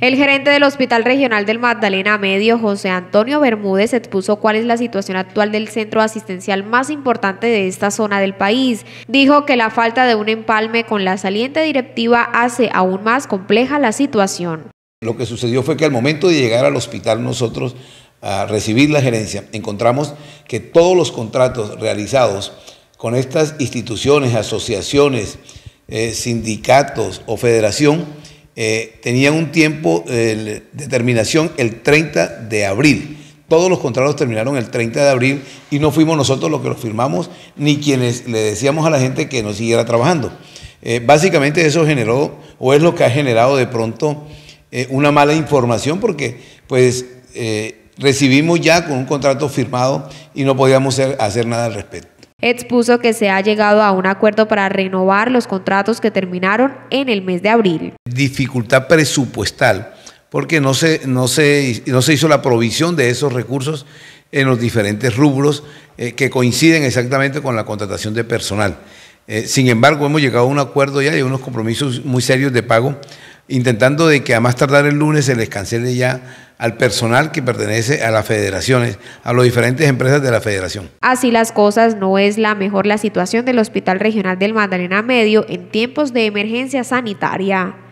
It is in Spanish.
El gerente del Hospital Regional del Magdalena Medio, José Antonio Bermúdez, expuso cuál es la situación actual del centro asistencial más importante de esta zona del país. Dijo que la falta de un empalme con la saliente directiva hace aún más compleja la situación. Lo que sucedió fue que al momento de llegar al hospital nosotros a recibir la gerencia, encontramos que todos los contratos realizados con estas instituciones, asociaciones, eh, sindicatos o federación, eh, tenían un tiempo de terminación el 30 de abril. Todos los contratos terminaron el 30 de abril y no fuimos nosotros los que los firmamos ni quienes le decíamos a la gente que nos siguiera trabajando. Eh, básicamente eso generó o es lo que ha generado de pronto eh, una mala información porque pues recibimos ya con un contrato firmado y no podíamos hacer nada al respecto expuso que se ha llegado a un acuerdo para renovar los contratos que terminaron en el mes de abril. Dificultad presupuestal, porque no se, no se, no se hizo la provisión de esos recursos en los diferentes rubros eh, que coinciden exactamente con la contratación de personal. Eh, sin embargo, hemos llegado a un acuerdo ya y unos compromisos muy serios de pago intentando de que a más tardar el lunes se les cancele ya al personal que pertenece a las federaciones, a las diferentes empresas de la federación. Así las cosas, no es la mejor la situación del Hospital Regional del Magdalena Medio en tiempos de emergencia sanitaria.